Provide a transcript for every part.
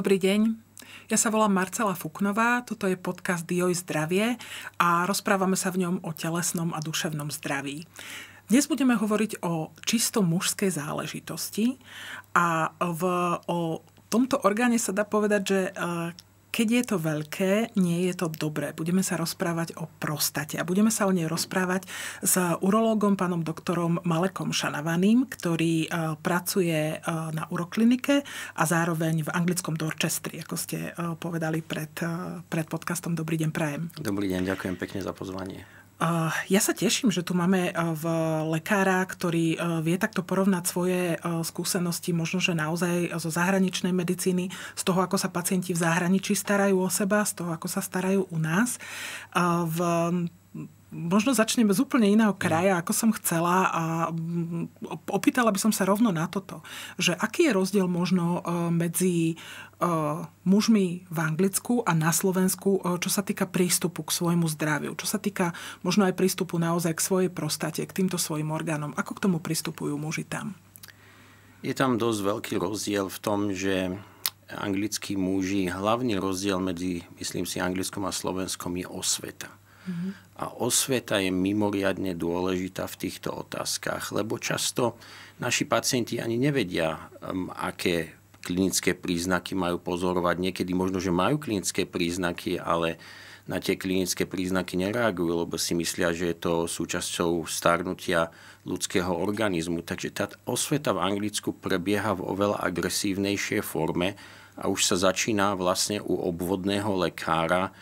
Dobrý deň. Ja sa volám Marcela Fuknová, toto je podcast Dioj zdravie a rozprávame sa v ňom o telesnom a duševnom zdraví. Dnes budeme hovoriť o čisto mužskej záležitosti a v, o tomto orgáne sa dá povedať, že e, keď je to veľké, nie je to dobré. Budeme sa rozprávať o prostate a budeme sa o nej rozprávať s urológom, pánom doktorom Malekom Šanavaným, ktorý e, pracuje e, na uroklinike a zároveň v anglickom Dorchestri, ako ste e, povedali pred, pred podcastom. Dobrý deň, prajem. Dobrý deň, ďakujem pekne za pozvanie. Ja sa teším, že tu máme e, v lekára, ktorý e, vie takto porovnať svoje e, skúsenosti, možno, že naozaj zo zahraničnej medicíny, z toho, ako sa pacienti v zahraničí starajú o seba, z toho, ako sa starajú u nás. V možno začneme z úplne iného mm. kraja, ako som chcela a mm, opýtala by som sa rovno na toto, že aký je rozdiel možno e, medzi e, mužmi v Anglicku a na Slovensku, e, čo sa týka prístupu k svojmu zdraviu, čo sa týka možno aj prístupu naozaj k svojej prostate, k týmto svojim orgánom. Ako k tomu pristupujú muži tam? Je tam dosť veľký rozdiel v tom, že anglickí muži, hlavný rozdiel medzi, myslím si, anglickom a slovenskom je osveta. A osveta je mimoriadne dôležitá v týchto otázkach, lebo často naši pacienti ani nevedia, um, aké klinické príznaky majú pozorovať. Niekedy možno, že majú klinické príznaky, ale na tie klinické príznaky nereagujú, lebo si myslia, že je to súčasťou starnutia ľudského organizmu. Takže tá osveta v Anglicku prebieha v oveľa agresívnejšej forme a už sa začína vlastne u obvodného lekára,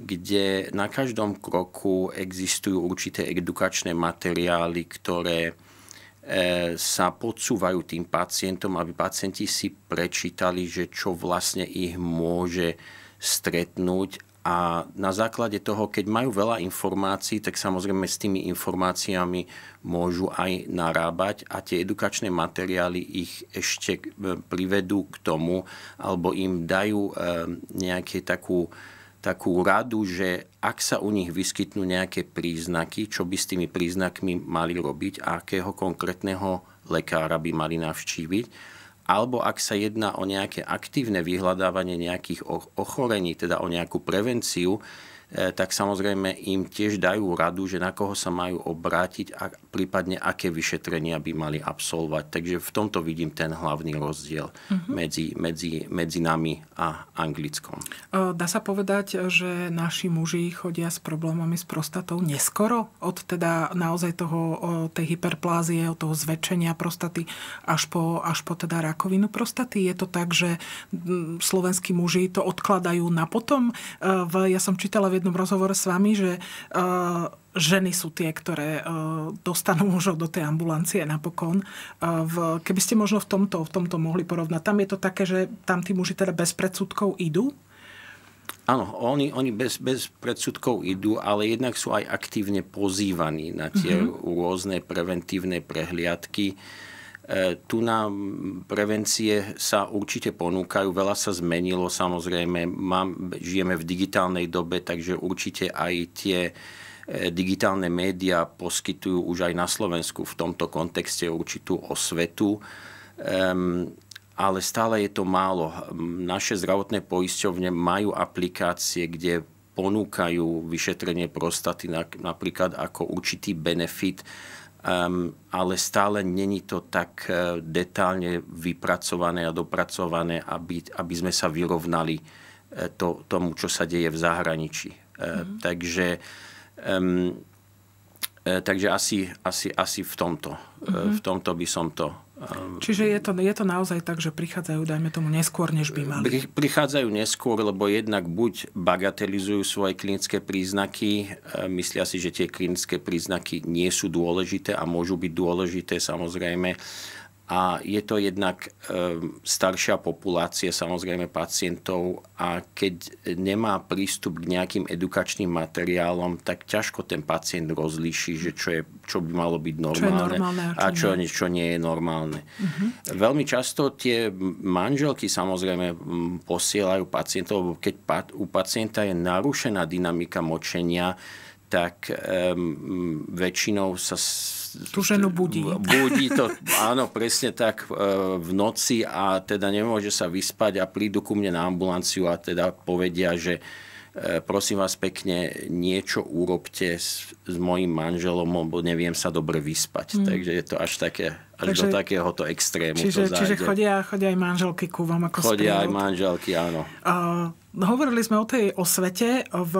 kde na každom kroku existujú určité edukačné materiály, ktoré e, sa podsúvajú tým pacientom, aby pacienti si prečítali, že čo vlastne ich môže stretnúť a na základe toho, keď majú veľa informácií, tak samozrejme s tými informáciami môžu aj narábať a tie edukačné materiály ich ešte e, privedú k tomu alebo im dajú e, nejaké takú takú radu, že ak sa u nich vyskytnú nejaké príznaky, čo by s tými príznakmi mali robiť akého konkrétneho lekára by mali navštíviť, alebo ak sa jedná o nejaké aktívne vyhľadávanie nejakých ochorení, teda o nejakú prevenciu, E, tak samozrejme im tiež dajú radu, že na koho sa majú obrátiť a prípadne aké vyšetrenia by mali absolvovať. Takže v tomto vidím ten hlavný rozdiel uh-huh. medzi, medzi, medzi nami a Anglickom. E, dá sa povedať, že naši muži chodia s problémami s prostatou neskoro? Od teda naozaj toho, tej hyperplázie, od toho zväčšenia prostaty až po, až po teda rakovinu prostaty? Je to tak, že slovenskí muži to odkladajú na potom? E, ja som čítala v jednom rozhovore s vami, že eh, ženy sú tie, ktoré eh, dostanú mužov do tej ambulancie napokon. Eh, v, keby ste možno v tomto, v tomto mohli porovnať. Tam je to také, že tam tí muži teda bez predsudkov idú? Áno, oni, oni bez, bez predsudkov idú, ale jednak sú aj aktívne pozývaní na tie mm-hmm. rôzne preventívne prehliadky E, tu na prevencie sa určite ponúkajú, veľa sa zmenilo samozrejme, mám, žijeme v digitálnej dobe, takže určite aj tie e, digitálne médiá poskytujú už aj na Slovensku v tomto kontexte určitú osvetu. Um, ale stále je to málo. Naše zdravotné poisťovne majú aplikácie, kde ponúkajú vyšetrenie prostaty napríklad ako určitý benefit um, ale stále není to tak eh, detálne vypracované a dopracované, aby, aby sme sa vyrovnali eh, to, tomu, čo sa deje v zahraničí. Mm. Takže, um, takže asi, asi, asi v tomto. Mm-hmm. V tomto by som to Čiže je to, je to naozaj tak, že prichádzajú, dajme tomu, neskôr, než by mali? prichádzajú neskôr, lebo jednak buď bagatelizujú svoje klinické príznaky, e, myslia si, že tie klinické príznaky nie sú dôležité a môžu byť dôležité samozrejme a je to jednak ehm, staršia populácia samozrejme pacientov a keď nemá prístup k nejakým edukačným materiálom, tak ťažko ten pacient rozlíši, že čo, je, čo by malo byť normálne, čo normálne a čo, nie. čo nie je normálne. Uh-huh. Veľmi často tie manželky samozrejme posielajú pacientov, keď u pacienta je narušená dynamika močenia, tak um, väčšinou sa Tú ženu budí. Budí to, áno, presne tak e, v noci a teda nemôže sa vyspať a prídu ku mne na ambulanciu a teda povedia, že e, prosím vás pekne, niečo urobte s, s mojim manželom, lebo neviem sa dobre vyspať. Mm. Takže je to až také až takže, do takéhoto extrému čiže, to zájde. Čiže chodia, chodia aj manželky ku vám ako Chodia sprievod. aj manželky, áno. Uh, hovorili sme o tej osvete, v,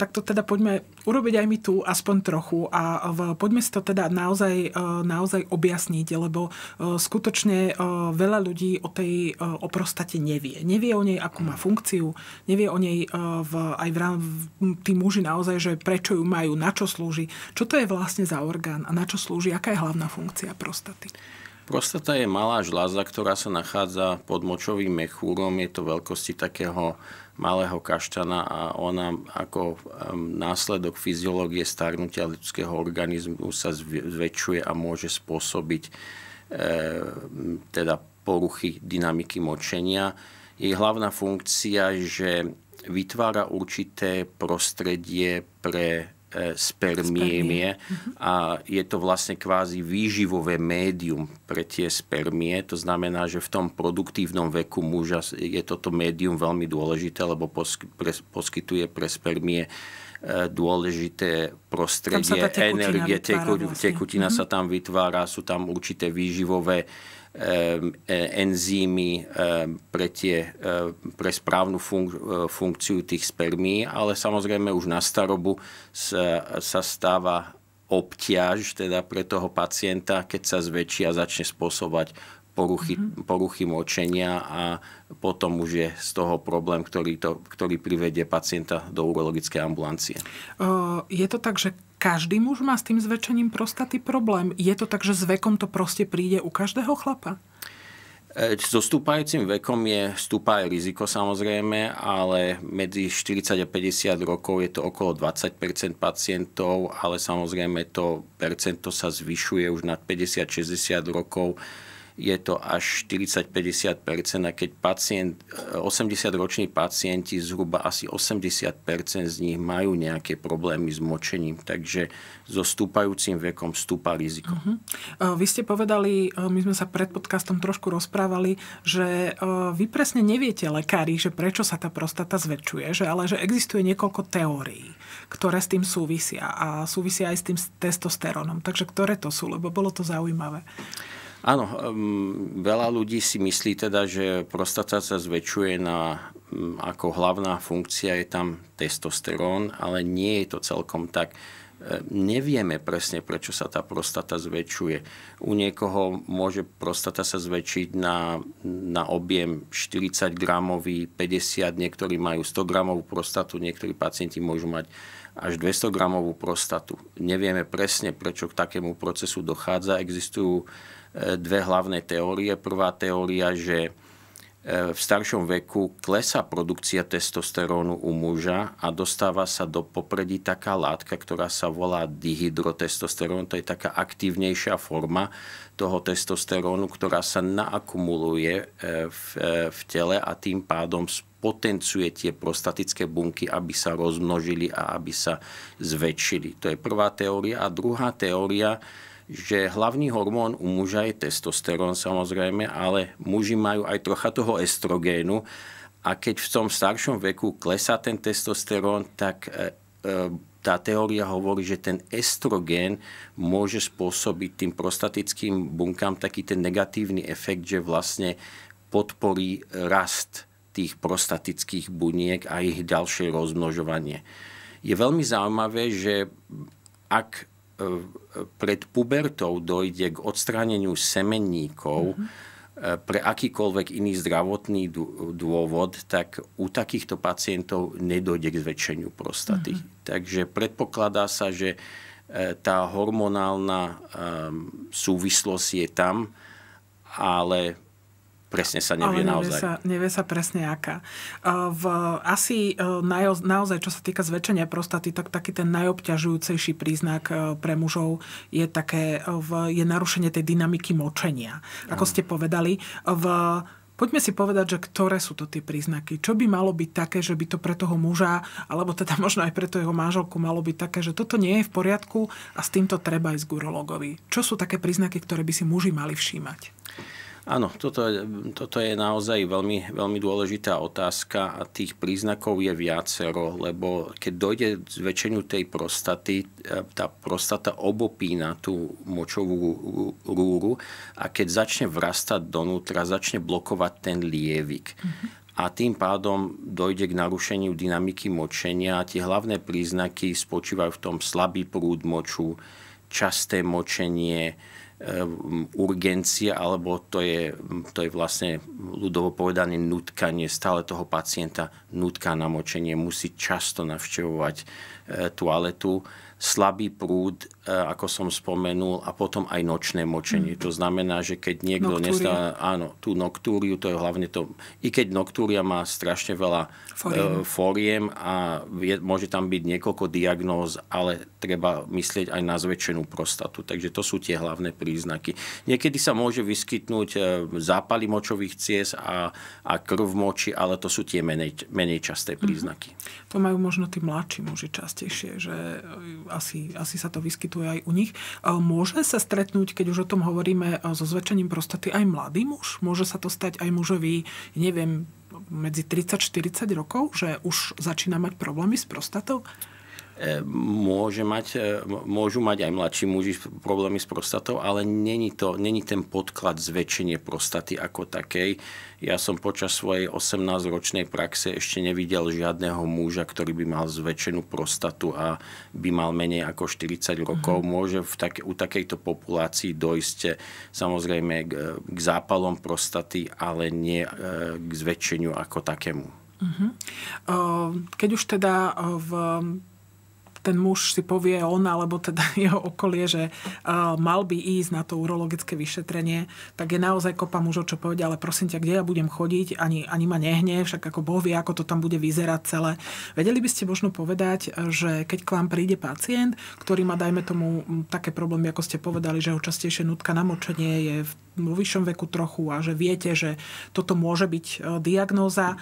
tak to teda poďme urobiť aj my tu aspoň trochu a v, poďme si to teda naozaj, e, naozaj objasniť, lebo e, skutočne e, veľa ľudí o tej oprostate nevie. Nevie o nej, akú má mm. funkciu, nevie o nej v, aj v, tí muži naozaj, že prečo ju majú, na čo slúži, čo to je vlastne za orgán a na čo slúži, aká je hlavná funkcia prostaty. Prostata je malá žľaza, ktorá sa nachádza pod močovým mechúrom. Je to veľkosti takého malého kaštana a ona ako následok fyziológie starnutia ľudského organizmu sa zväčšuje a môže spôsobiť e, teda poruchy dynamiky močenia. Jej hlavná funkcia, že vytvára určité prostredie pre spermiemie a je to vlastne kvázi výživové médium pre tie spermie. To znamená, že v tom produktívnom veku muža je toto médium veľmi dôležité, lebo poskytuje pre spermie e, dôležité prostredie, energie, tekutina, vlastne. tekutina sa mhm. tam vytvára, sú tam určité výživové enzymy pre, tie, pre správnu funk- funkciu tých spermí, ale samozrejme už na starobu sa, sa stáva obťaž teda pre toho pacienta, keď sa zväčší a začne spôsobať poruchy, mm-hmm. poruchy močenia a potom už je z toho problém, ktorý, to, ktorý privedie pacienta do urologickej ambulancie. Je to tak, že každý muž má s tým zväčšením prostaty problém. Je to tak, že s vekom to proste príde u každého chlapa? E, so stúpajúcim vekom je, stúpa aj riziko samozrejme, ale medzi 40 a 50 rokov je to okolo 20 pacientov, ale samozrejme to percento sa zvyšuje už nad 50-60 rokov je to až 40-50 a keď pacient, 80-roční e, pacienti, zhruba asi 80 z nich majú nejaké problémy s močením, takže so stúpajúcim vekom stúpa riziko. Uh-huh. Vy ste povedali, e, my sme sa pred podcastom trošku rozprávali, že vy presne neviete lekári, že prečo sa tá prostata zväčšuje, že, ale že existuje niekoľko teórií, ktoré s tým súvisia a súvisia aj s tým testosterónom. Takže ktoré to sú, lebo bolo to zaujímavé. Áno, um, veľa ľudí si myslí teda, že prostata sa zväčšuje na, um, ako hlavná funkcia je tam testosterón, ale nie je to celkom tak e, nevieme presne, prečo sa tá prostata zväčšuje. U niekoho môže prostata sa zväčšiť na, na objem 40 gramový, 50, niektorí majú 100 gramovú prostatu, niektorí pacienti môžu mať až 200 gramovú prostatu. Nevieme presne, prečo k takému procesu dochádza. Existujú dve hlavné teórie. Prvá teória, že e, v staršom veku klesá produkcia testosterónu u muža a dostáva sa do popredí taká látka, ktorá sa volá dihydrotestosterón. To je taká aktívnejšia forma toho testosterónu, ktorá sa naakumuluje e, v, e, v tele a tým pádom potenciuje tie prostatické bunky, aby sa rozmnožili a aby sa zväčšili. To je prvá teória. A druhá teória, že hlavný hormón u muža je testosterón samozrejme, ale muži majú aj trocha toho estrogénu a keď v tom staršom veku klesá ten testosterón, tak e, e, tá teória hovorí, že ten estrogén môže spôsobiť tým prostatickým bunkám taký ten negatívny efekt, že vlastne podporí rast tých prostatických buniek a ich ďalšie rozmnožovanie. Je veľmi zaujímavé, že ak pred pubertou dojde k odstráneniu semenníkov mm-hmm. pre akýkoľvek iný zdravotný dôvod, tak u takýchto pacientov nedojde k zväčšeniu prostaty. Mm-hmm. Takže predpokladá sa, že eh, tá hormonálna ehm, súvislosť je tam, ale presne sa nevie, ale nevie naozaj. Sa, nevie sa presne aká. Uh, v, asi uh, naozaj, čo sa týka zväčšenia prostaty, tak taký ten najobťažujúcejší príznak uh, pre mužov je také, je narušenie tej dynamiky močenia. Ako ste povedali, v Poďme si povedať, že ktoré sú to tie príznaky. Čo by malo byť také, že by to pre toho muža, alebo teda možno aj pre toho manželku malo byť také, že toto nie je v poriadku a s týmto treba ísť k urológovi. Čo sú také príznaky, ktoré by si muži mali všímať? Áno, toto, toto je naozaj veľmi, veľmi dôležitá otázka a tých príznakov je viacero, lebo keď dojde k zväčšeniu tej prostaty, e, tá prostata obopína tú močovú rúru a keď začne vrastať donútra, začne blokovať ten lievik. Mm-hmm a tým pádom dojde k narušeniu dynamiky močenia. Tie hlavné príznaky spočívajú v tom slabý prúd moču, časté močenie, Ehm, urgencia, alebo to je, to je vlastne ľudovo povedané nutkanie, stále toho pacienta Nutka na močenie, musí často navštevovať eh, toaletu slabý prúd, e, ako som spomenul, a potom aj nočné močenie. Mm. To znamená, že keď niekto nestá, áno, tú noktúriu, to je hlavne to, i keď noktúria má strašne veľa fóriem, e, a je, môže tam byť niekoľko diagnóz, ale treba myslieť aj na zväčšenú prostatu. Takže to sú tie hlavné príznaky. Niekedy sa môže vyskytnúť e, zápaly močových ciest a, a krv v moči, ale to sú tie menej, menej časté mhm. príznaky. Mm. To majú možno tí mladší muži častejšie, že asi, asi sa to vyskytuje aj u nich. E, môže sa stretnúť, keď už o tom hovoríme, e, so zväčšením prostaty aj mladý muž? Môže sa to stať aj mužovi, neviem, medzi 30-40 rokov, že už začína mať problémy s prostatou? môže mať, e, môžu mať aj mladší muži problémy s prostatou, ale není, to, není ten podklad zväčšenie prostaty ako takej. Ja som počas svojej 18-ročnej praxe ešte nevidel žiadneho muža, ktorý by mal zväčšenú prostatu a by mal menej ako 40 rokov. Mm-hmm. Môže v take, u takejto populácii dojsť e, samozrejme k, k zápalom prostaty, ale nie e, k zväčšeniu ako takému. Mm-hmm. Keď už teda v ten muž si povie on alebo teda jeho okolie, že uh, mal by ísť na to urologické vyšetrenie, tak je naozaj kopa mužov, čo povedia, ale prosím ťa, kde ja budem chodiť, ani, ani ma nehne, však ako Boh vie, ako to tam bude vyzerať celé. Vedeli by ste možno povedať, uh, že keď k vám príde pacient, ktorý má, dajme tomu, také problémy, ako ste povedali, že ho častejšie nutka na močenie je v vo vyššom veku trochu a že viete, že toto môže byť uh, diagnóza.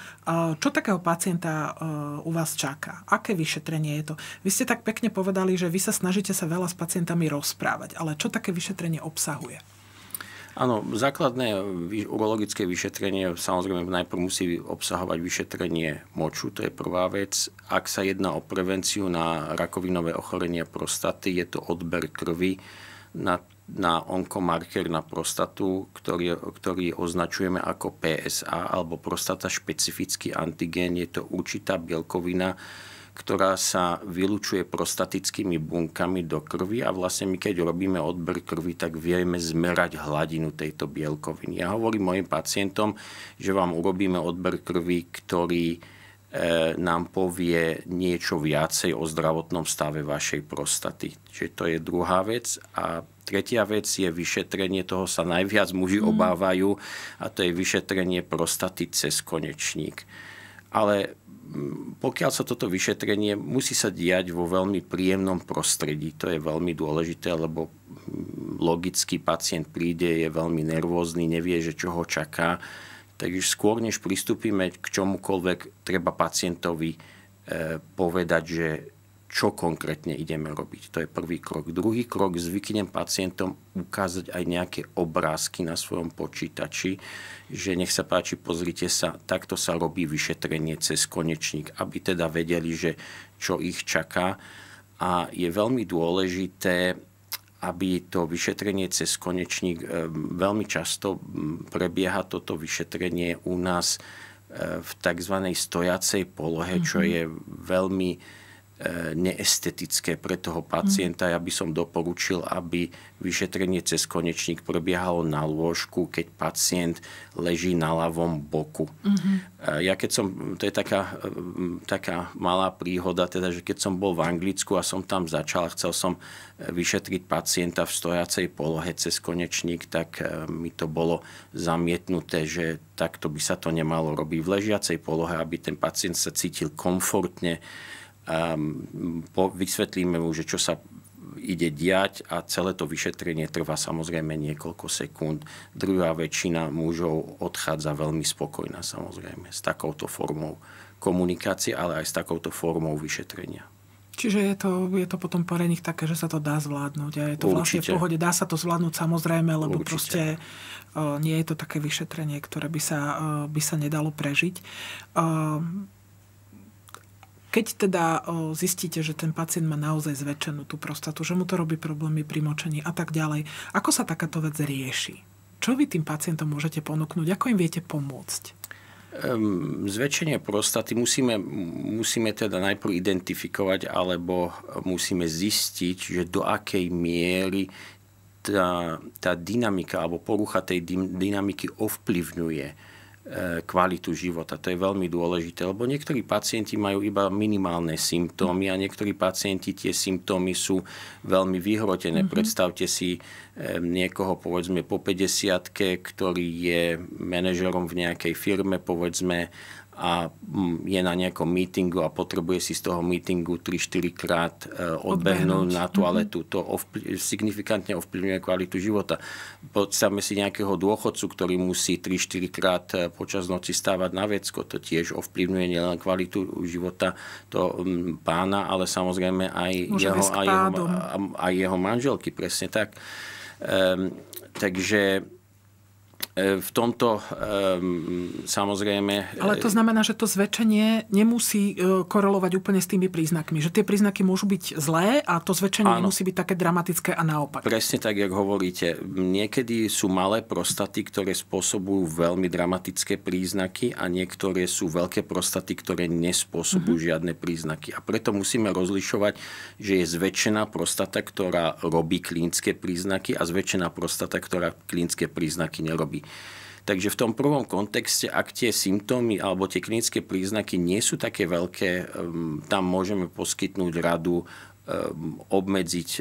Čo takého pacienta u vás čaká? Aké vyšetrenie je to? Vy ste tak tak pekne povedali, že vy sa snažíte sa veľa s pacientami rozprávať, ale čo také vyšetrenie obsahuje? Áno, základné urologické vyšetrenie samozrejme najprv musí obsahovať vyšetrenie moču, to je prvá vec. Ak sa jedná o prevenciu na rakovinové ochorenie prostaty, je to odber krvi na, na onkomarker na prostatu, ktorý, ktorý označujeme ako PSA alebo prostata špecifický antigén. Je to určitá bielkovina, ktorá sa vylučuje prostatickými bunkami do krvi a vlastne my keď robíme odber krvi, tak vieme zmerať hladinu tejto bielkoviny. Ja hovorím mojim pacientom, že vám urobíme odber krvi, ktorý e, nám povie niečo viacej o zdravotnom stave vašej prostaty. Čiže to je druhá vec. A tretia vec je vyšetrenie, toho sa najviac muži mm. obávajú, a to je vyšetrenie prostaty cez konečník. Ale pokiaľ sa toto vyšetrenie musí sa diať vo veľmi príjemnom prostredí, to je veľmi dôležité, lebo mm, logicky pacient príde, je veľmi nervózny, nevie, že čo ho čaká. Takže skôr, než pristúpime k čomukoľvek, treba pacientovi eh, povedať, že čo konkrétne ideme robiť. To je prvý krok. Druhý krok, zvyknem pacientom ukázať aj nejaké obrázky na svojom počítači, že nech sa páči, pozrite sa, takto sa robí vyšetrenie cez konečník, aby teda vedeli, že čo ich čaká. A je veľmi dôležité, aby to vyšetrenie cez konečník, e, veľmi často prebieha toto vyšetrenie u nás e, v tzv. stojacej polohe, čo mhm. je veľmi E, neestetické pre toho pacienta. Ja by som doporučil, aby vyšetrenie cez konečník prebiehalo na lôžku, keď pacient leží na ľavom boku. Uh-huh. Ja keď som, to je taká, e, taká malá príhoda, teda, že keď som bol v Anglicku a som tam začal, chcel som vyšetriť pacienta v stojacej polohe cez konečník, tak mi to bolo zamietnuté, že takto by sa to nemalo robiť v ležiacej polohe, aby ten pacient sa cítil komfortne Ehm, vysvetlíme mu, že čo sa ide diať a celé to vyšetrenie trvá samozrejme niekoľko sekúnd. Druhá väčšina mužov odchádza veľmi spokojná samozrejme s takouto formou komunikácie, ale aj s takouto formou vyšetrenia. Čiže je to, je to potom pre nich také, že sa to dá zvládnuť a je to vlastne v pohode. Dá sa to zvládnuť samozrejme, lebo Určite. proste eh, nie je to také vyšetrenie, ktoré by sa, eh, by sa nedalo prežiť. Ehm, keď teda zistíte, že ten pacient má naozaj zväčšenú tú prostatu, že mu to robí problémy pri močení a tak ďalej, ako sa takáto vec rieši? Čo vy tým pacientom môžete ponúknuť? Ako im viete pomôcť? Zväčšenie prostaty musíme, musíme teda najprv identifikovať alebo musíme zistiť, že do akej miery tá, tá dynamika alebo porucha tej dynamiky ovplyvňuje E, kvalitu života. To je veľmi dôležité, lebo niektorí pacienti majú iba minimálne symptómy a niektorí pacienti tie symptómy sú veľmi vyhrotené. Mm-hmm. Predstavte si e, niekoho, povedzme, po 50 ktorý je manažerom v nejakej firme, povedzme, a mm, je na nejakom mítingu a potrebuje si z toho mítingu 3-4 krát e, odbehnúť na toaletu. Mm-hmm. To ovpl- signifikantne ovplyvňuje kvalitu života. Podstavme si nejakého dôchodcu, ktorý musí 3-4 krát e, počas noci stávať na vecko. To tiež ovplyvňuje nielen kvalitu života to pána, ale samozrejme aj, jeho, aj, jeho, aj jeho manželky. Presne tak. Ehm, takže E, v tomto ehm, samozrejme... Ale to e, znamená, že to zväčšenie nemusí e, korelovať úplne s tými príznakmi. Že tie príznaky môžu byť zlé a to zväčšenie áno. nemusí byť také dramatické a naopak. Presne tak, jak hovoríte. Niekedy sú malé prostaty, ktoré spôsobujú veľmi dramatické príznaky a niektoré sú veľké prostaty, ktoré nespôsobujú mm-hmm. žiadne príznaky. A preto musíme rozlišovať, že je zväčšená prostata, ktorá robí klinické príznaky a zväčšená prostata, ktorá klinické príznaky nerobí. Takže v tom prvom kontexte, ak tie symptómy alebo tie klinické príznaky nie sú také veľké, ehm, tam môžeme poskytnúť radu ehm, obmedziť ehm,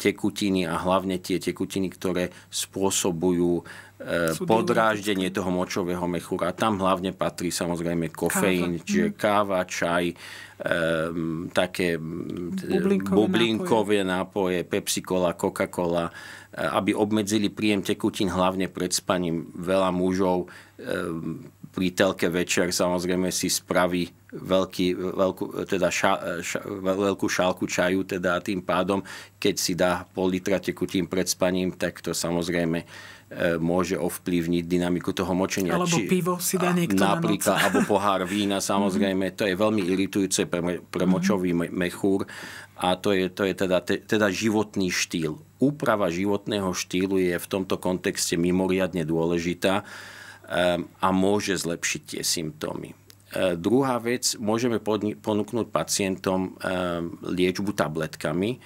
tekutiny a hlavne tie tekutiny, ktoré spôsobujú Eh, podráždenie toho močového mechúra. Tam hlavne patrí samozrejme kofeín, káva. čiže mhm. káva, čaj, ehm, také bublinkové, mm, bublinkové nápoje, nápoje Pepsi-Cola, Coca-Cola, eh, aby obmedzili príjem tekutín hlavne pred spaním. Veľa mužov ehm, pri telke večer samozrejme si spraví veľký, veľkú, teda ša, ša, veľkú šálku čaju, teda tým pádom, keď si dá pol litra tekutín pred spaním, tak to samozrejme E, môže ovplyvniť dynamiku toho močenia. Alebo Či, pivo si dá niekto Napríklad, na alebo pohár vína, samozrejme. Mhm. To je veľmi iritujúce pre, pre močový mhm. mechúr a to je, to je teda, te, teda životný štýl. Úprava životného štýlu je v tomto kontexte mimoriadne dôležitá e, a môže zlepšiť tie symptómy. E, druhá vec, môžeme ponúknuť pacientom liečbu tabletkami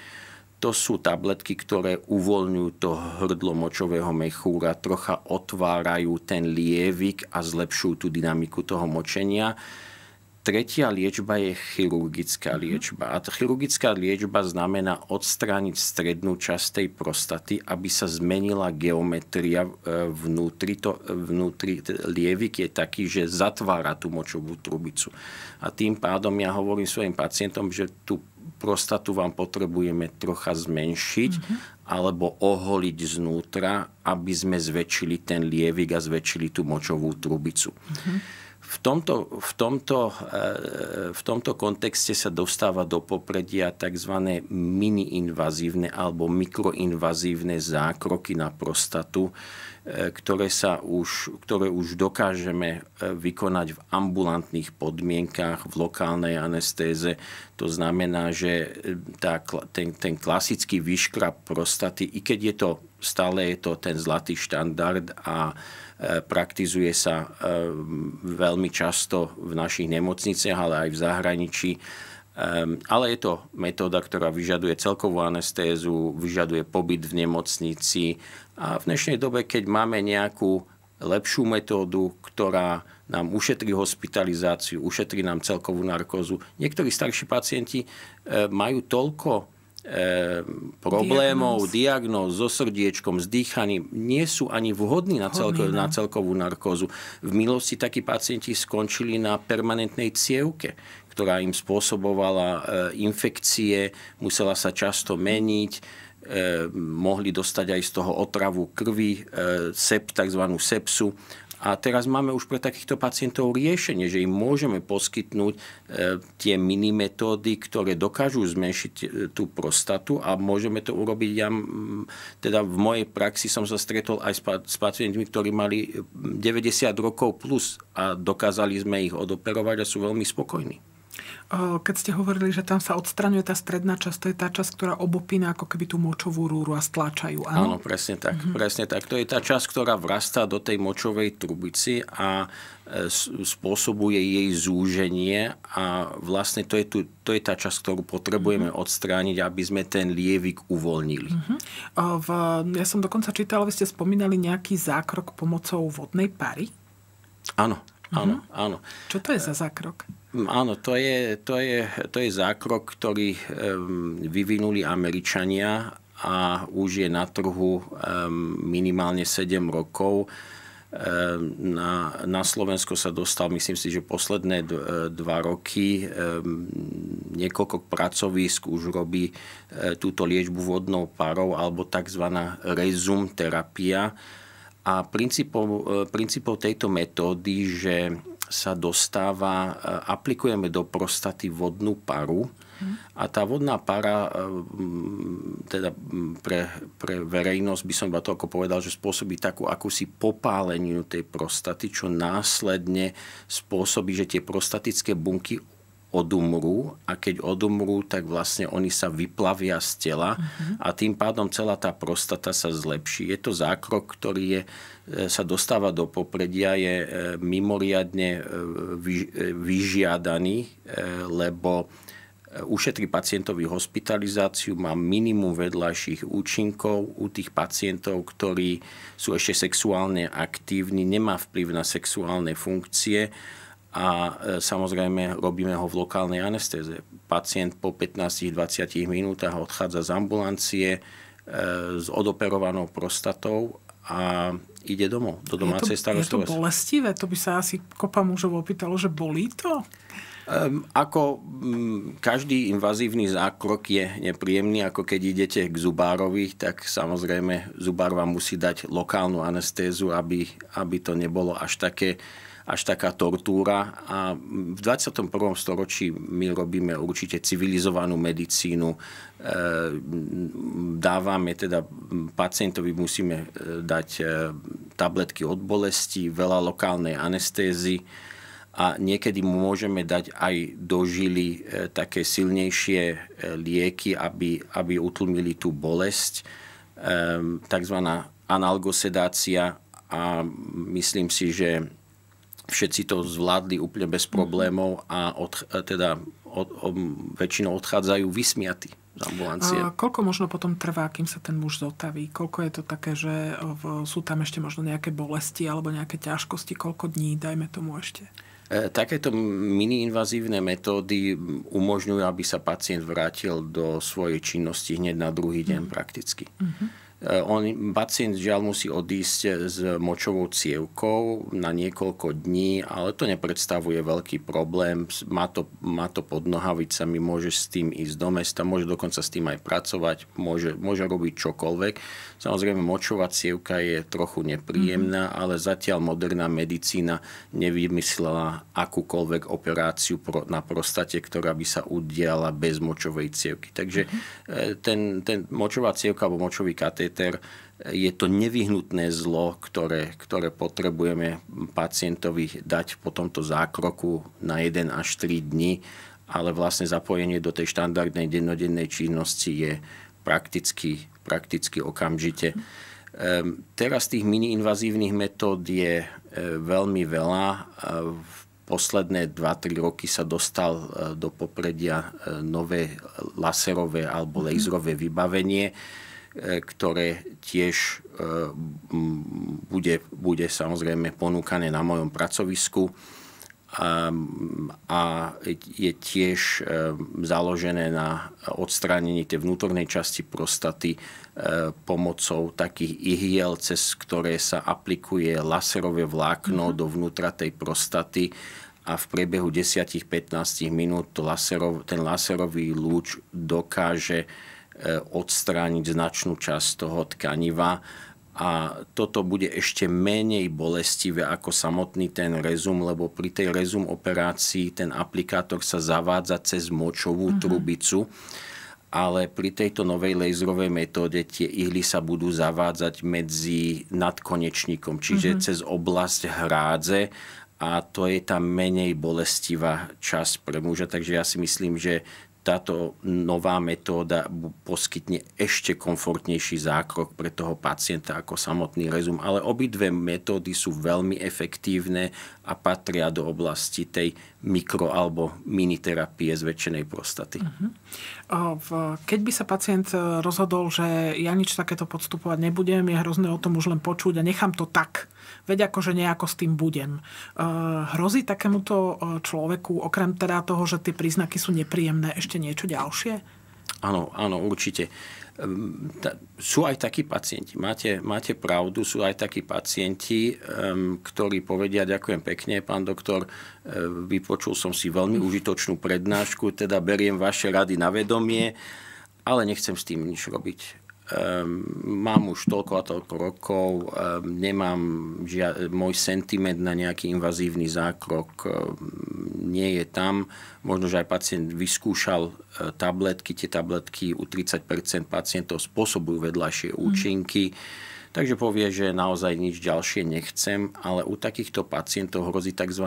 to sú tabletky, ktoré uvoľňujú to hrdlo močového mechúra, trocha otvárajú ten lievik a zlepšujú tú dynamiku toho močenia. Tretia liečba je chirurgická mhm. liečba. A chirurgická liečba znamená odstrániť strednú časť tej prostaty, aby sa zmenila geometria e, vnútri. To, e, vnútri lievik je taký, že zatvára tú močovú trubicu. A tým pádom ja hovorím svojim pacientom, že tú prostatu vám potrebujeme trocha zmenšiť mm-hmm. alebo oholiť znútra, aby sme zväčšili ten lievik a zväčšili tú močovú trubicu. Mm-hmm. V tomto, v, tomto, eh, v tomto kontexte sa dostáva do popredia tzv. mini-invazívne alebo mikroinvazívne zákroky na prostatu, E, ktoré, sa už, ktoré už dokážeme e, vykonať v ambulantných podmienkách, v lokálnej anestéze. To znamená, že e, tá, ten, ten klasický vyškrab prostaty, i keď je to stále je to ten zlatý štandard a praktizuje sa veľmi často v našich nemocniciach, ale aj v zahraničí, Ehm, ale je to metóda, ktorá vyžaduje celkovú anestézu, vyžaduje pobyt v nemocnici a v dnešnej dobe, keď máme nejakú lepšiu metódu, ktorá nám ušetrí hospitalizáciu, ušetrí nám celkovú narkózu. Niektorí starší pacienti ehm, majú toľko ehm, problémov, diagnóz so srdiečkom, s dýchaním, nie sú ani vhodní na, celko, no. na celkovú narkózu. V minulosti takí pacienti skončili na permanentnej cievke, ktorá im spôsobovala e, infekcie, musela sa často meniť, e, mohli dostať aj z toho otravu krvi, e, sep, tzv. sepsu. A teraz máme už pre takýchto pacientov riešenie, že im môžeme poskytnúť tie mini metódy, ktoré dokážu zmenšiť tú prostatu a môžeme to urobiť. Ja, teda v mojej praxi som sa stretol aj s pacientmi, ktorí mali 90 rokov plus a dokázali sme ich odoperovať a sú veľmi spokojní. Keď ste hovorili, že tam sa odstraňuje tá stredná časť, to je tá časť, ktorá obopína ako keby tú močovú rúru a stláčajú, áno? Áno, presne tak. Mm-hmm. Presne tak. To je tá časť, ktorá vrastá do tej močovej trubici a e, spôsobuje jej zúženie a vlastne to je, tu, to je tá časť, ktorú potrebujeme mm-hmm. odstrániť, aby sme ten lievik uvoľnili. Mm-hmm. V, ja som dokonca čítala, vy ste spomínali nejaký zákrok pomocou vodnej pary? Áno, áno, mm-hmm. áno. Čo to je za zákrok? Áno, to je, to je, to je zákrok, ktorý vyvinuli Američania a už je na trhu minimálne 7 rokov. na, na Slovensko sa dostal, myslím si, že posledné e, dva roky niekoľko pracovisk už robí e, túto liečbu vodnou parou alebo tzv. rezum terapia. A princípom, e, tejto metódy, že sa dostáva, eh, aplikujeme do prostaty vodnú paru a tá vodná para, eh, teda pre, pre verejnosť by som iba to povedal, že spôsobí takú akúsi popáleniu tej prostaty, čo následne spôsobí, že tie prostatické bunky odumrú a keď odumrú, tak vlastne oni sa vyplavia z tela uh-huh. a tým pádom celá tá prostata sa zlepší. Je to zákrok, ktorý je E, sa dostáva do popredia, je e, mimoriadne e, vyžiadaný, lebo ušetrí pacientovi hospitalizáciu, má minimum vedľajších účinkov u tých pacientov, ktorí sú ešte sexuálne aktívni, nemá vplyv na sexuálne funkcie a samozrejme robíme ho v lokálnej anestéze. Pacient po 15-20 minútach odchádza z ambulancie s odoperovanou prostatou a ide domov, do domácej starostlivosti. Je to bolestivé? To by sa asi kopa mužov opýtalo, že bolí to? Um, ako um, každý invazívny zákrok je nepríjemný, ako keď idete k zubárovi, tak samozrejme zubár vám musí dať lokálnu anestézu, aby, aby to nebolo až také až taká tortúra. A v 21. storočí my robíme určite civilizovanú medicínu. E, dávame teda pacientovi, musíme e, dať e, tabletky od bolesti, veľa lokálnej anestézy a niekedy mu môžeme dať aj do žily také silnejšie lieky, aby, aby utlmili tú bolesť, takzvaná analgosedácia a myslím si, že všetci to zvládli úplne bez mhm. problémov a od, e, teda od, od, väčšinou odchádzajú vysmiatí z ambulancie. A koľko možno potom trvá, kým sa ten muž zotaví? Koľko je to také, že e, v, sú tam ešte možno nejaké bolesti alebo nejaké ťažkosti? Koľko dní, dajme tomu ešte? E, takéto mini invazívne metódy umožňujú, aby sa pacient vrátil do svojej činnosti hneď na druhý deň mm. prakticky. Mm-hmm. Eh, on, pacient žiaľ musí odísť eh, s močovou cievkou na niekoľko dní, ale to nepredstavuje veľký problém. Má to, má to pod nohavicami, môže s tým ísť do mesta, môže dokonca s tým aj pracovať, môže, môže robiť čokoľvek. Samozrejme, močová cievka je trochu nepríjemná, mm-hmm. ale zatiaľ moderná medicína nevymyslela akúkoľvek operáciu pro, na prostate, ktorá by sa udiala bez močovej cievky. Takže mm-hmm. ten, ten močová cievka alebo močový katéter katéter je to nevyhnutné zlo, ktoré, ktoré potrebujeme pacientovi dať po tomto zákroku na 1 až 3 dní, ale vlastne zapojenie do tej štandardnej dennodennej činnosti je prakticky, prakticky okamžite. Mm. Teraz tých miniinvazívnych metód je e, veľmi veľa. E, v posledné 2-3 roky sa dostal e, do popredia nové laserové alebo mhm. laserové vybavenie. Mm. E, ktoré tiež e, bude, bude samozrejme ponúkané na mojom pracovisku a je tiež e, založené na odstránení tej vnútornej časti prostaty pomocou takých ihiel, cez ktoré sa aplikuje laserové vlákno mm-hmm. dovnútra tej prostaty a v priebehu 10-15 minút laserov, ten laserový lúč dokáže Eh, odstrániť značnú časť toho tkaniva a toto bude ešte menej bolestivé ako samotný ten rezum, lebo pri tej rezum operácii ten aplikátor sa zavádza cez močovú mm-hmm. trubicu, ale pri tejto novej laserovej metóde tie ihly sa budú zavádzať medzi nadkonečníkom, čiže mm-hmm. cez oblasť hrádze a to je tá menej bolestivá časť pre muža, takže ja si myslím, že táto nová metóda poskytne ešte komfortnejší zákrok pre toho pacienta ako samotný rezum. Ale obidve metódy sú veľmi efektívne a patria do oblasti tej mikro- alebo miniterapie zväčšenej prostaty. Uh-huh. Keď by sa pacient e, rozhodol, že ja nič takéto podstupovať nebudem, je hrozné o tom už len počuť a nechám to tak, veď akože nejako s tým budem. E, hrozí takémuto e, človeku, okrem teda toho, že tie príznaky sú nepríjemné, ešte niečo ďalšie? Áno, áno, určite. Ehm, sú aj takí pacienti, máte, máte pravdu, sú aj takí pacienti, ehm, ktorí povedia, ďakujem pekne, pán doktor, ehm, vypočul som si veľmi mm. užitočnú prednášku, teda beriem vaše rady na vedomie, ale nechcem s tým nič robiť mám už toľko a toľko rokov, nemám žia- môj sentiment na nejaký invazívny zákrok, nie je tam. Možno, že aj pacient vyskúšal e, tabletky, tie tabletky u 30 pacientov spôsobujú vedľajšie mhm. účinky. Mm. Takže povie, že naozaj nič ďalšie nechcem, ale u takýchto pacientov hrozí tzv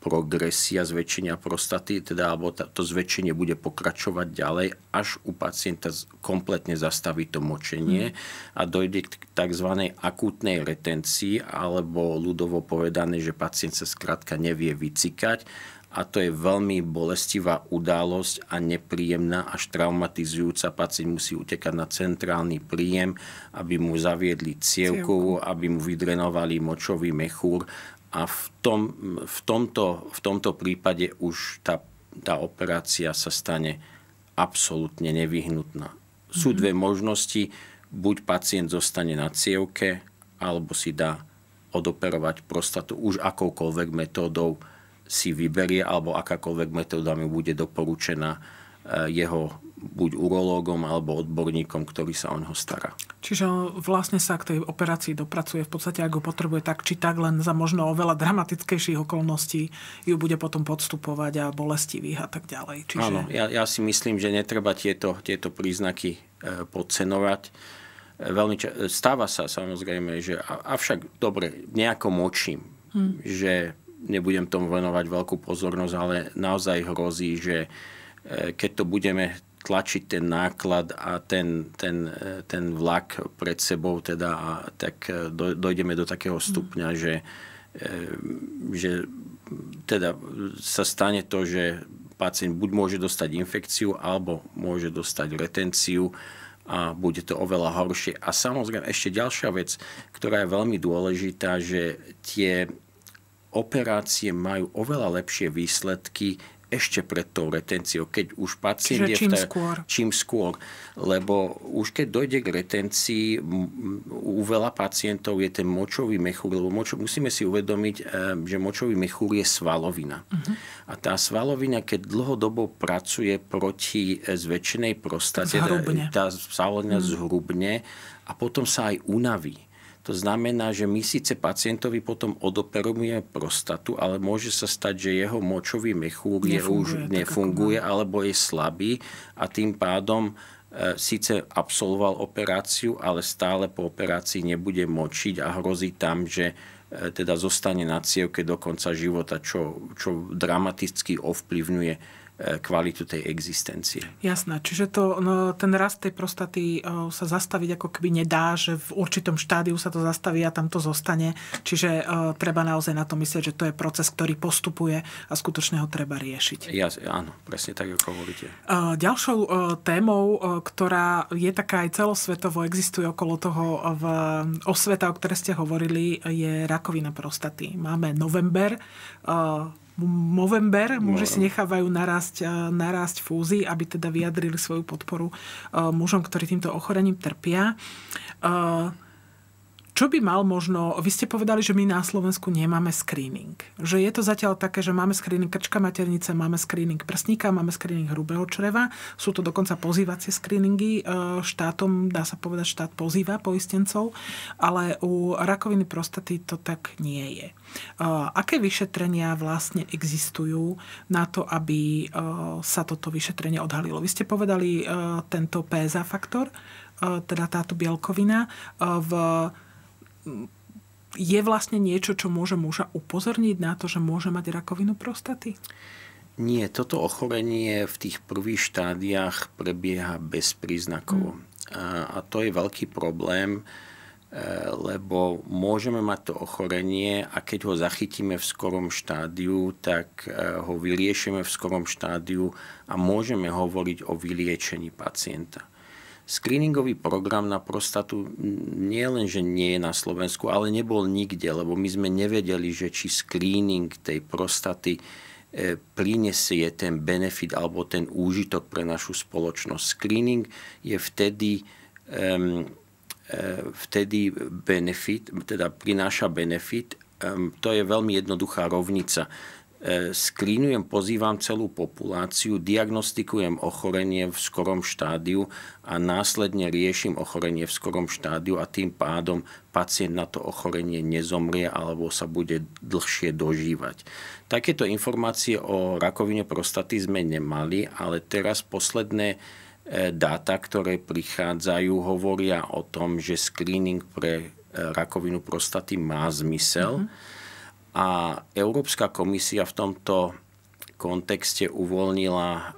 progresia zväčšenia prostaty, teda alebo to zväčšenie bude pokračovať ďalej, až u pacienta kompletne zastaví to močenie mhm. a dojde k tzv. akútnej retencii, alebo ľudovo povedané, že pacient sa skrátka nevie vycikať a to je veľmi bolestivá udalosť a nepríjemná až traumatizujúca. Pacient musí utekať na centrálny príjem, aby mu zaviedli cievku, Cievku. aby mu vydrenovali močový mechúr a v, tom, v, tomto, v tomto prípade už tá, tá operácia sa stane absolútne nevyhnutná. Sú mhm. dve možnosti. Buď pacient zostane na cievke, alebo si dá odoperovať prostatu už akoukoľvek metódou si vyberie, alebo akákoľvek metóda mu bude doporučená eh, jeho buď urológom alebo odborníkom, ktorý sa o neho stará. Čiže vlastne sa k tej operácii dopracuje v podstate, ak ho potrebuje tak či tak, len za možno oveľa dramatickejších okolností ju bude potom podstupovať a bolestivých a tak ďalej. Čiže... Áno, ja, ja si myslím, že netreba tieto, tieto príznaky e, podcenovať e, veľmi ča- stáva sa samozrejme, že avšak dobre, nejako močím, hmm. že nebudem tomu venovať veľkú pozornosť, ale naozaj hrozí, že e, keď to budeme tlačiť ten náklad a ten, ten, e, ten vlak pred sebou, teda, a tak e, dojdeme do takého mhm. stupňa, mm. že, e, že teda sa stane to, že pacient buď môže dostať infekciu, alebo môže dostať retenciu a bude to oveľa horšie. A samozrejme ešte ďalšia vec, ktorá je veľmi dôležitá, že tie operácie majú oveľa lepšie výsledky ešte pred tou retenciou, keď už pacient Čiže je čím skôr. čím skôr. Lebo už keď dojde k retencii, u veľa pacientov je ten močový mechúr, lebo moč, musíme si uvedomiť, eh, že močový mechúr je svalovina. Uh-huh. A tá svalovina, keď dlhodobo pracuje proti eh, zväčšenej prostate, zhrubne. tá svalovina uh-huh. zhrubne a potom sa aj unaví. To znamená, že my síce pacientovi potom odoperujeme prostatu, ale môže sa stať, že jeho močový mechúr nefunguje, je už nefunguje alebo je slabý a tým pádom e, síce absolvoval operáciu, ale stále po operácii nebude močiť a hrozí tam, že e, teda zostane na cievke do konca života, čo, čo dramaticky ovplyvňuje Eh, kvalitu tej existencie. Jasné, čiže to, no, ten rast tej prostaty o, eh, sa zastaviť ako keby nedá, že v určitom štádiu sa to zastaví a tam to zostane. Čiže o, eh, treba naozaj na to myslieť, že to je proces, ktorý postupuje a skutočne ho treba riešiť. Ja, áno, presne tak, ako hovoríte. O, ďalšou o, témou, o, ktorá je taká aj celosvetovo, existuje okolo toho v, osveta, o ktorej ste hovorili, je rakovina prostaty. Máme november, o, Movember, muži no. si nechávajú narásť, eh, narásť fúzy, aby teda vyjadrili svoju podporu eh, mužom, ktorí týmto ochorením trpia. Eh, čo by mal možno, vy ste povedali, že my na Slovensku nemáme screening. Že je to zatiaľ také, že máme screening krčka maternice, máme screening prsníka, máme screening hrubého čreva. Sú to dokonca pozývacie screeningy. E, štátom, dá sa povedať, štát pozýva poistencov, ale u rakoviny prostaty to tak nie je. E, aké vyšetrenia vlastne existujú na to, aby e, sa toto vyšetrenie odhalilo? Vy ste povedali tento PSA faktor, teda táto bielkovina v je vlastne niečo, čo môže muža upozorniť na to, že môže mať rakovinu prostaty? Nie, toto ochorenie v tých prvých štádiách prebieha príznakov. Hmm. A, a to je veľký problém, e, lebo môžeme mať to ochorenie a keď ho zachytíme v skorom štádiu, tak e, ho vyliešime v skorom štádiu a môžeme hovoriť o vyliečení pacienta. Screeningový program na prostatu nie len, že nie je na Slovensku, ale nebol nikde, lebo my sme nevedeli, že či screening tej prostaty e, prinesie ten benefit alebo ten úžitok pre našu spoločnosť. Screening je vtedy, um, vtedy benefit, teda prináša benefit. Um, to je veľmi jednoduchá rovnica. E, skrínujem, pozývam celú populáciu, diagnostikujem ochorenie v skorom štádiu a následne riešim ochorenie v skorom štádiu a tým pádom pacient na to ochorenie nezomrie alebo sa bude dlhšie dožívať. Takéto informácie o rakovine prostaty sme nemali, ale teraz posledné e, dáta, ktoré prichádzajú, hovoria o tom, že screening pre e, rakovinu prostaty má zmysel. Mm-hmm a Európska komisia v tomto kontexte uvoľnila,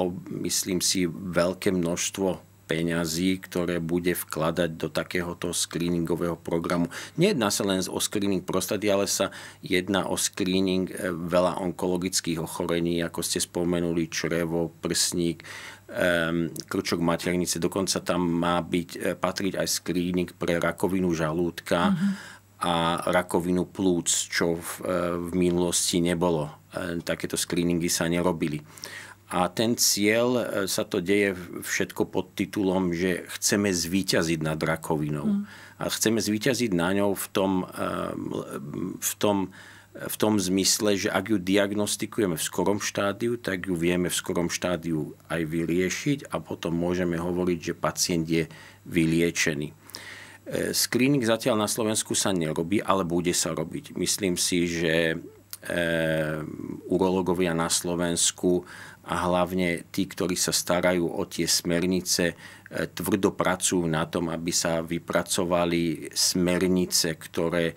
um, myslím si, veľké množstvo peňazí, ktoré bude vkladať do takéhoto screeningového programu. Nejedná sa len o screening prostady, ale sa jedná o screening e, veľa onkologických ochorení, ako ste spomenuli, črevo, prsník, ehm, krčok maternice. Dokonca tam má byť, e, patriť aj screening pre rakovinu žalúdka. Mm-hmm a rakovinu plúc, čo v, e, v minulosti nebolo. E, takéto screeningy sa nerobili. A ten cieľ e, sa to deje všetko pod titulom, že chceme zvíťaziť nad rakovinou. Mm. A chceme zvíťaziť na ňou v tom, v tom v tom zmysle, že ak ju diagnostikujeme v skorom štádiu, tak ju vieme v skorom štádiu aj vyriešiť a potom môžeme hovoriť, že pacient je vyliečený. E, screening zatiaľ na Slovensku sa nerobí, ale bude sa robiť. Myslím si, že e, urologovia na Slovensku a hlavne tí, ktorí sa starajú o tie smernice, e, tvrdo pracujú na tom, aby sa vypracovali smernice, ktoré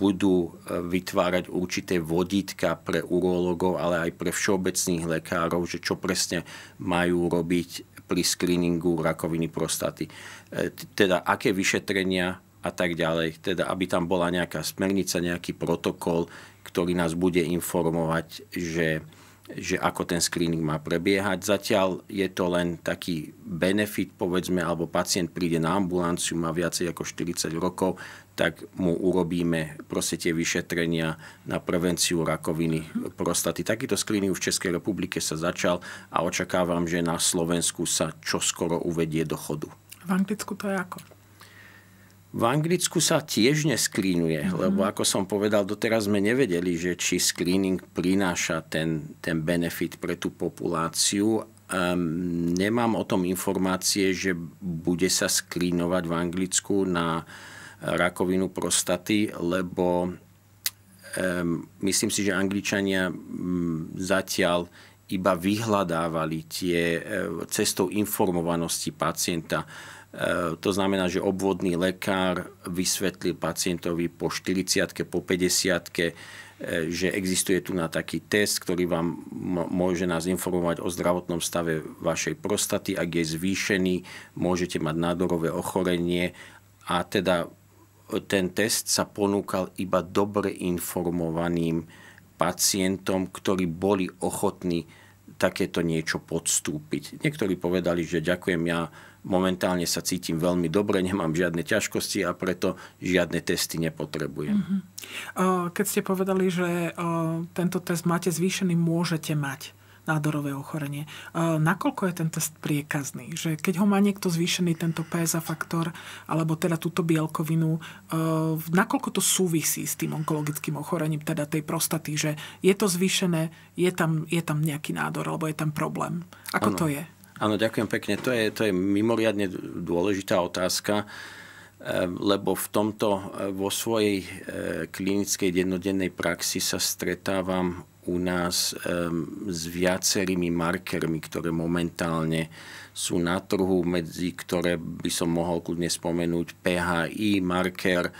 budú vytvárať určité vodítka pre urológov, ale aj pre všeobecných lekárov, že čo presne majú robiť pri screeningu rakoviny prostaty. E, teda aké vyšetrenia a tak ďalej. Teda aby tam bola nejaká smernica, nejaký protokol, ktorý nás bude informovať, že, že ako ten screening má prebiehať. Zatiaľ je to len taký benefit, povedzme, alebo pacient príde na ambulanciu, má viacej ako 40 rokov tak mu urobíme proste tie vyšetrenia na prevenciu rakoviny prostaty. Takýto screening v Českej republike sa začal a očakávam, že na Slovensku sa čoskoro uvedie do chodu. V Anglicku to je ako? V Anglicku sa tiež neskrínuje, mm-hmm. lebo ako som povedal, doteraz sme nevedeli, že či screening prináša ten, ten benefit pre tú populáciu um, nemám o tom informácie, že bude sa skrínovať v Anglicku na rakovinu prostaty, lebo myslím si, že Angličania zatiaľ iba vyhľadávali tie e, cestou informovanosti pacienta. E, to znamená, že obvodný lekár vysvetlil pacientovi po 40 po 50 e, že existuje tu na taký test, ktorý vám môže nás informovať o zdravotnom stave vašej prostaty. Ak je zvýšený, môžete mať nádorové ochorenie a teda ten test sa ponúkal iba dobre informovaným pacientom, ktorí boli ochotní takéto niečo podstúpiť. Niektorí povedali, že ďakujem, ja momentálne sa cítim veľmi dobre, nemám žiadne ťažkosti a preto žiadne testy nepotrebujem. Mm-hmm. Keď ste povedali, že e, tento test máte zvýšený, môžete mať nádorové ochorenie. E, nakoľko je ten test priekazný? Že keď ho má niekto zvýšený, tento PSA faktor, alebo teda túto bielkovinu, e, nakoľko to súvisí s tým onkologickým ochorením, teda tej prostaty, že je to zvýšené, je tam, je tam nejaký nádor, alebo je tam problém. Ako ano. to je? Áno, ďakujem pekne. To je, to je mimoriadne dôležitá otázka e, lebo v tomto vo svojej klinickej dennodennej praxi sa stretávam u nás s viacerými markermi, ktoré momentálne sú na trhu, medzi ktoré by som mohol kľudne spomenúť PHI marker, e,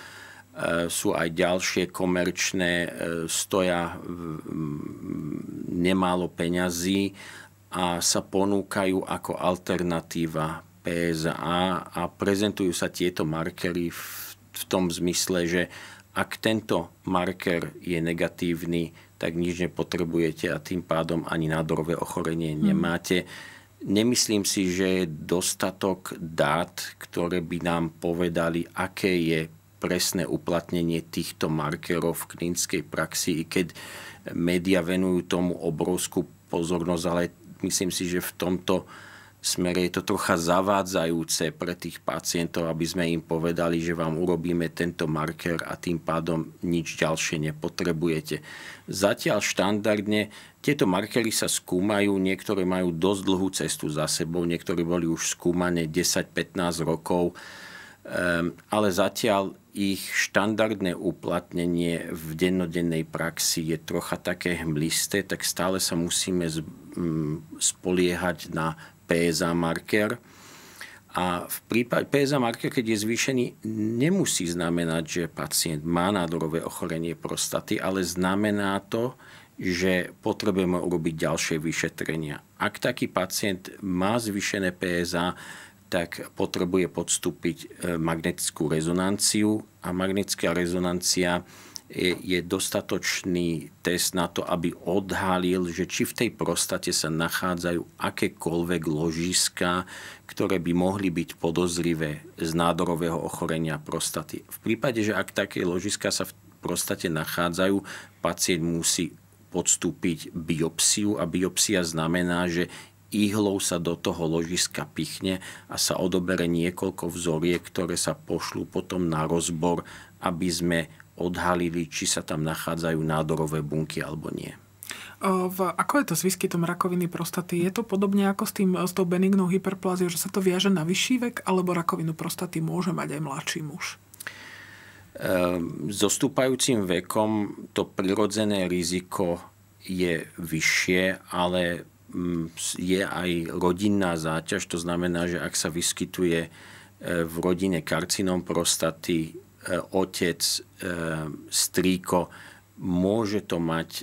sú aj ďalšie komerčné, e, stoja nemálo peňazí a sa ponúkajú ako alternatíva PSA a prezentujú sa tieto markery v, v tom zmysle, že ak tento marker je negatívny, tak nič nepotrebujete a tým pádom ani nádorové ochorenie hm. nemáte. Nemyslím si, že je dostatok dát, ktoré by nám povedali, aké je presné uplatnenie týchto markerov v klinickej praxi, i keď média venujú tomu obrovskú pozornosť, ale myslím si, že v tomto smere je to trocha zavádzajúce pre tých pacientov, aby sme im povedali, že vám urobíme tento marker a tým pádom nič ďalšie nepotrebujete. Zatiaľ štandardne tieto markery sa skúmajú, niektoré majú dosť dlhú cestu za sebou, niektoré boli už skúmané 10-15 rokov, ehm, ale zatiaľ ich štandardné uplatnenie v dennodennej praxi je trocha také hmlisté, tak stále sa musíme mm, spoliehať na PSA marker. A v prípade PSA marker, keď je zvýšený, nemusí znamenať, že pacient má nádorové ochorenie prostaty, ale znamená to, že potrebujeme urobiť ďalšie vyšetrenia. Ak taký pacient má zvýšené PSA, tak potrebuje podstúpiť eh, magnetickú rezonanciu a magnetická rezonancia je dostatočný test na to, aby odhalil, že či v tej prostate sa nachádzajú akékoľvek ložiska, ktoré by mohli byť podozrivé z nádorového ochorenia prostaty. V prípade, že ak také ložiska sa v prostate nachádzajú, pacient musí podstúpiť biopsiu a biopsia znamená, že ihlou sa do toho ložiska pichne a sa odobere niekoľko vzoriek, ktoré sa pošlú potom na rozbor, aby sme odhalili, či sa tam nachádzajú nádorové bunky alebo nie. V, ako je to s výskytom rakoviny prostaty? Je to podobne ako s, tým, s tou benignou hyperpláziou, že sa to viaže na vyšší vek, alebo rakovinu prostaty môže mať aj mladší muž? Zostúpajúcim ehm, vekom to prirodzené riziko je vyššie, ale mm, je aj rodinná záťaž. To znamená, že ak sa vyskytuje e, v rodine karcinom prostaty, E, otec, e, strýko, môže to mať e,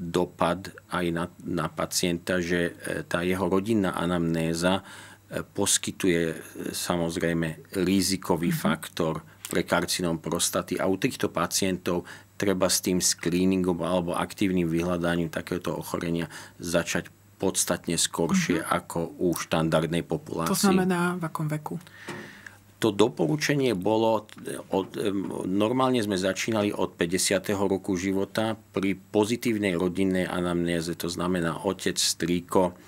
dopad aj na, na pacienta, že tá jeho rodinná anamnéza poskytuje samozrejme rizikový mhm. faktor pre karcinom prostaty a u týchto pacientov treba s tým screeningom alebo aktívnym vyhľadaním takéhoto ochorenia začať podstatne skoršie mm-hmm. ako u štandardnej populácie. To znamená v akom veku? to doporučenie bolo, od, normálne sme začínali od 50. roku života pri pozitívnej rodinnej anamnéze, to znamená otec, strýko,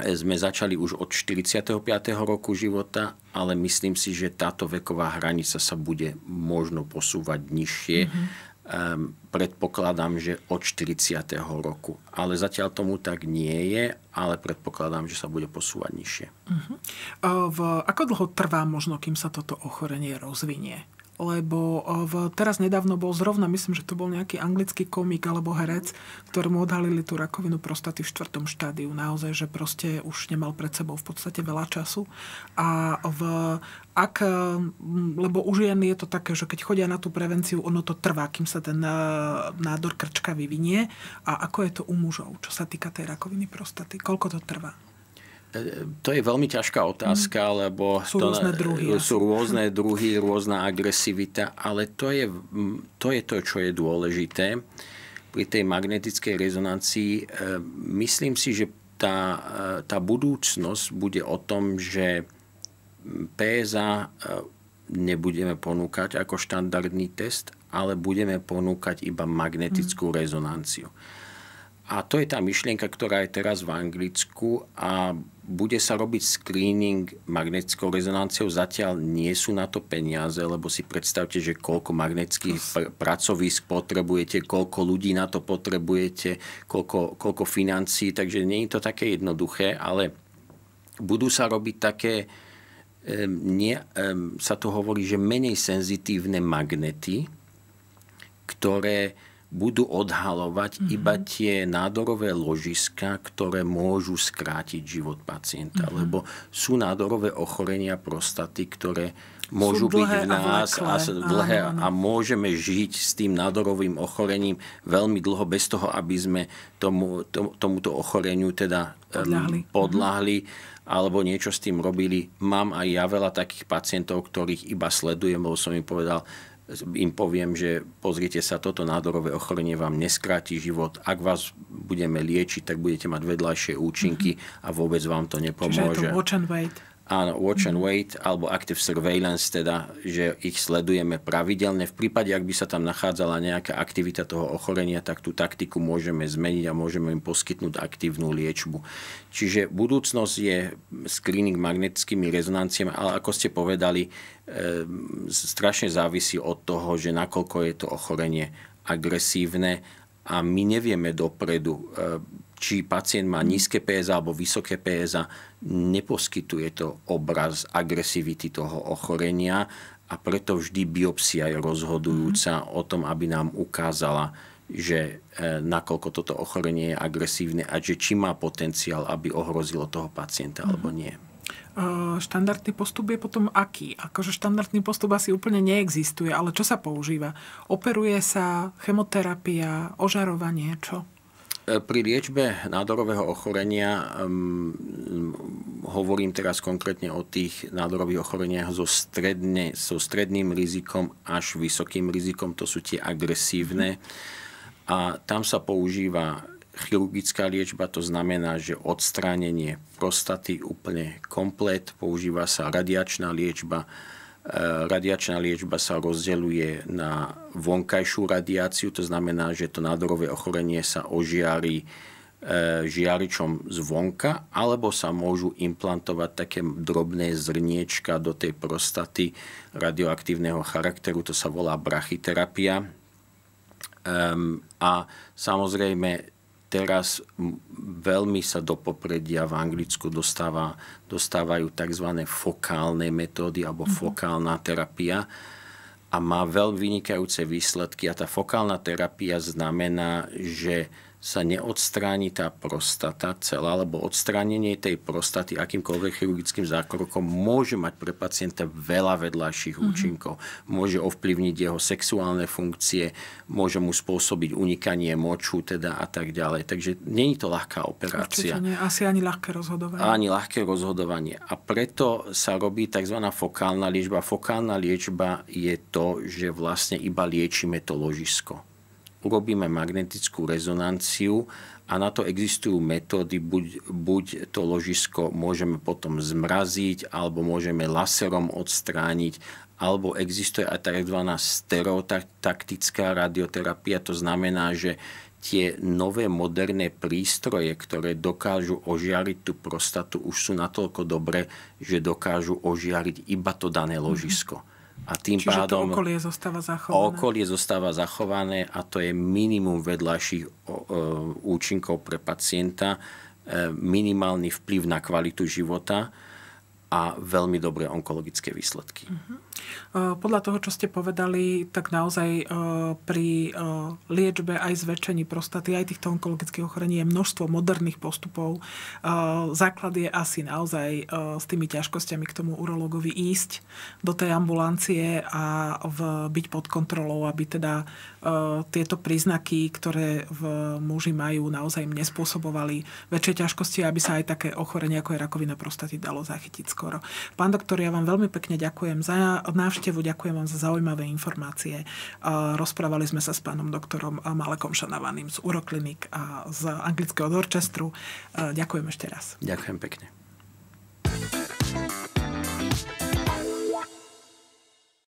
e, sme začali už od 45. roku života, ale myslím si, že táto veková hranica sa bude možno posúvať nižšie. Mm-hmm Ehm, predpokladám, že od 40. roku. Ale zatiaľ tomu tak nie je, ale predpokladám, že sa bude posúvať nižšie. Uh-huh. V, ako dlho trvá možno, kým sa toto ochorenie rozvinie? lebo eh, v, teraz nedávno bol zrovna, myslím, že to bol nejaký anglický komik alebo herec, ktorému odhalili tú rakovinu prostaty v štvrtom štádiu. Naozaj, že proste už nemal pred sebou v podstate veľa času. A v, ak, eh, lebo u žien je to také, že keď chodia na tú prevenciu, ono to trvá, kým sa ten eh, nádor krčka vyvinie. A ako je to u mužov, čo sa týka tej rakoviny prostaty? Koľko to trvá? To je veľmi ťažká otázka, mm. lebo sú, to, rôzne druhy, sú rôzne druhy, rôzna agresivita, ale to je, to je to, čo je dôležité. Pri tej magnetickej rezonancii e, myslím si, že tá, e, tá budúcnosť bude o tom, že PSA e, nebudeme ponúkať ako štandardný test, ale budeme ponúkať iba magnetickú mm. rezonanciu. A to je tá myšlienka, ktorá je teraz v Anglicku a bude sa robiť screening magnetickou rezonanciou. Zatiaľ nie sú na to peniaze, lebo si predstavte, že koľko magnetických pr- pracovísk potrebujete, koľko ľudí na to potrebujete, koľko, koľko financií. Takže nie je to také jednoduché, ale budú sa robiť také, nie, sa to hovorí, že menej senzitívne magnety, ktoré budú odhalovať mm-hmm. iba tie nádorové ložiska, ktoré môžu skrátiť život pacienta, mm-hmm. lebo sú nádorové ochorenia prostaty, ktoré môžu byť v nás a, a dlhé áno, áno. a môžeme žiť s tým nádorovým ochorením veľmi dlho bez toho, aby sme tomu, tom, tomuto ochoreniu teda podľahli, mhm. podľahli mm-hmm. alebo niečo s tým robili. Mám aj ja veľa takých pacientov, ktorých iba sledujem, lebo som im povedal, im poviem, že pozrite sa, toto nádorové ochorenie vám neskráti život. Ak vás budeme liečiť, tak budete mať vedľajšie účinky mm-hmm. a vôbec vám to nepomôže. Čiže je to watch and wait. Áno, watch and mhm. wait, alebo active surveillance, teda, že ich sledujeme pravidelne. V prípade, ak by sa tam nachádzala nejaká aktivita toho ochorenia, tak tú taktiku môžeme zmeniť a môžeme im poskytnúť aktívnu liečbu. Čiže budúcnosť je screening magnetickými rezonanciami, ale ako ste povedali, e, strašne závisí od toho, že nakoľko je to ochorenie agresívne a my nevieme dopredu, e, či pacient má mhm. nízke PSA alebo vysoké PSA neposkytuje to obraz agresivity toho ochorenia a preto vždy biopsia je rozhodujúca mm-hmm. o tom, aby nám ukázala, že e, nakoľko toto ochorenie je agresívne a že či má potenciál, aby ohrozilo toho pacienta mm-hmm. alebo nie. E, štandardný postup je potom aký? Akože štandardný postup asi úplne neexistuje, ale čo sa používa? Operuje sa, chemoterapia, ožarovanie, čo? E, pri liečbe nádorového ochorenia hovorím teraz konkrétne o tých nádorových ochoreniach so, stredne, so stredným rizikom až vysokým rizikom, to sú tie agresívne. A tam sa používa chirurgická liečba, to znamená, že odstránenie prostaty úplne komplet, používa sa radiačná liečba, Eh, radiačná liečba sa rozdeľuje na vonkajšiu radiáciu, to znamená, že to nádorové ochorenie sa ožiari eh, žiaričom zvonka, alebo sa môžu implantovať také drobné zrniečka do tej prostaty radioaktívneho charakteru, to sa volá brachyterapia. Ehm, a samozrejme teraz veľmi sa do popredia v Anglicku dostáva, dostávajú tzv. fokálne metódy alebo mm-hmm. fokálna terapia a má veľmi vynikajúce výsledky a tá fokálna terapia znamená, že sa neodstráni tá prostata celá, lebo odstránenie tej prostaty akýmkoľvek chirurgickým zákrokom môže mať pre pacienta veľa vedľajších mm-hmm. účinkov. Môže ovplyvniť jeho sexuálne funkcie, môže mu spôsobiť unikanie moču teda a tak ďalej. Takže není to ľahká operácia. Určite nie. Asi ani ľahké rozhodovanie. Ani ľahké rozhodovanie. A preto sa robí tzv. fokálna liečba. Fokálna liečba je to, že vlastne iba liečíme to ložisko urobíme magnetickú rezonanciu a na to existujú metódy, buď, buď to ložisko môžeme potom zmraziť, alebo môžeme laserom odstrániť, alebo existuje aj tzv. stereotaktická radioterapia, to znamená, že tie nové moderné prístroje, ktoré dokážu ožiariť tú prostatu, už sú natoľko dobré, že dokážu ožiariť iba to dané ložisko. Mm-hmm a tým Čiže pádom to okolie zostáva zachované. Okolie zostáva zachované a to je minimum vedľajších účinkov pre pacienta, e, minimálny vplyv na kvalitu života a veľmi dobré onkologické výsledky. Uh-huh. Ehm, podľa toho, čo ste povedali, tak naozaj ehm, pri ehm, liečbe aj zväčšení prostaty, aj týchto onkologických ochorení je množstvo moderných postupov. Základ je asi naozaj s tými ťažkosťami k tomu urologovi ísť do tej ambulancie a v, byť pod kontrolou, aby teda tieto príznaky, ktoré v muži majú, naozaj nespôsobovali väčšie ťažkosti, aby sa aj také ochorenie ako je rakovina prostaty dalo zachytiť skoro. Pán doktor, ja vám veľmi pekne ďakujem za návštevu, ďakujem vám za zaujímavé informácie. Rozprávali sme sa s pánom doktorom Malekom Šanavaným z Uroklinik a z anglického Dorchestru. Ďakujem ešte raz. Ďakujem pekne.